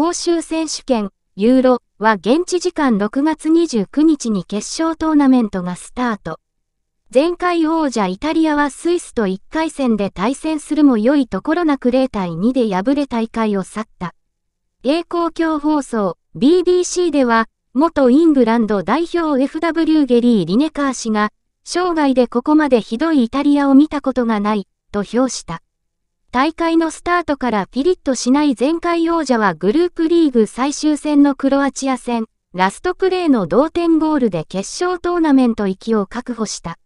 欧州選手権、ユーロは現地時間6月29日に決勝トーナメントがスタート。前回王者イタリアはスイスと1回戦で対戦するも良いところなく0対2で敗れ大会を去った。英公共放送 BBC では元イングランド代表 FW ゲリー・リネカー氏が生涯でここまでひどいイタリアを見たことがないと評した。大会のスタートからピリッとしない前回王者はグループリーグ最終戦のクロアチア戦、ラストプレーの同点ゴールで決勝トーナメント行きを確保した。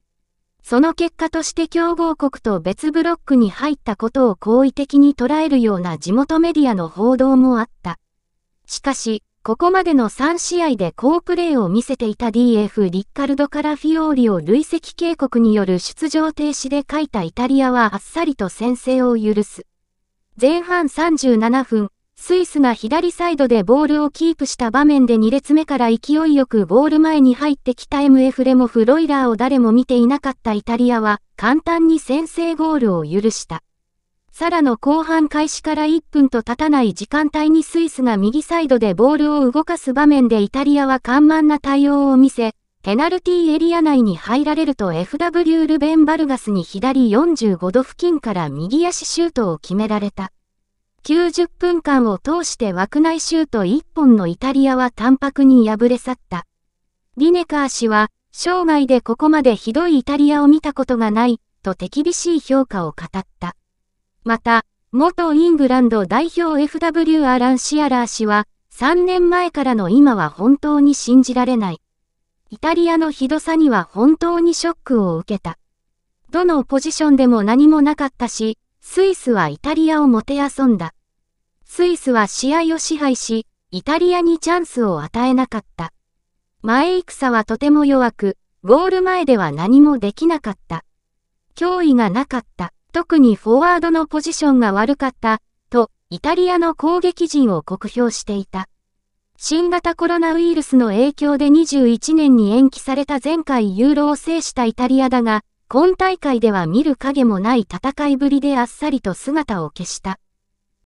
その結果として強豪国と別ブロックに入ったことを好意的に捉えるような地元メディアの報道もあった。しかし、ここまでの3試合で好プレーを見せていた DF リッカルドからフィオーリを累積警告による出場停止で書いたイタリアはあっさりと先制を許す。前半37分、スイスが左サイドでボールをキープした場面で2列目から勢いよくゴール前に入ってきた MF レモフ・ロイラーを誰も見ていなかったイタリアは簡単に先制ゴールを許した。サラの後半開始から1分と経たない時間帯にスイスが右サイドでボールを動かす場面でイタリアは緩慢な対応を見せ、ペナルティーエリア内に入られると FW ルベン・バルガスに左45度付近から右足シュートを決められた。90分間を通して枠内シュート1本のイタリアは淡白に敗れ去った。リネカー氏は、生涯でここまでひどいイタリアを見たことがない、と手厳しい評価を語った。また、元イングランド代表 FW アラン・シアラー氏は、3年前からの今は本当に信じられない。イタリアのひどさには本当にショックを受けた。どのポジションでも何もなかったし、スイスはイタリアをもてあそんだ。スイスは試合を支配し、イタリアにチャンスを与えなかった。前戦はとても弱く、ゴール前では何もできなかった。脅威がなかった。特にフォワードのポジションが悪かった、と、イタリアの攻撃陣を酷評していた。新型コロナウイルスの影響で21年に延期された前回ユーロを制したイタリアだが、今大会では見る影もない戦いぶりであっさりと姿を消した。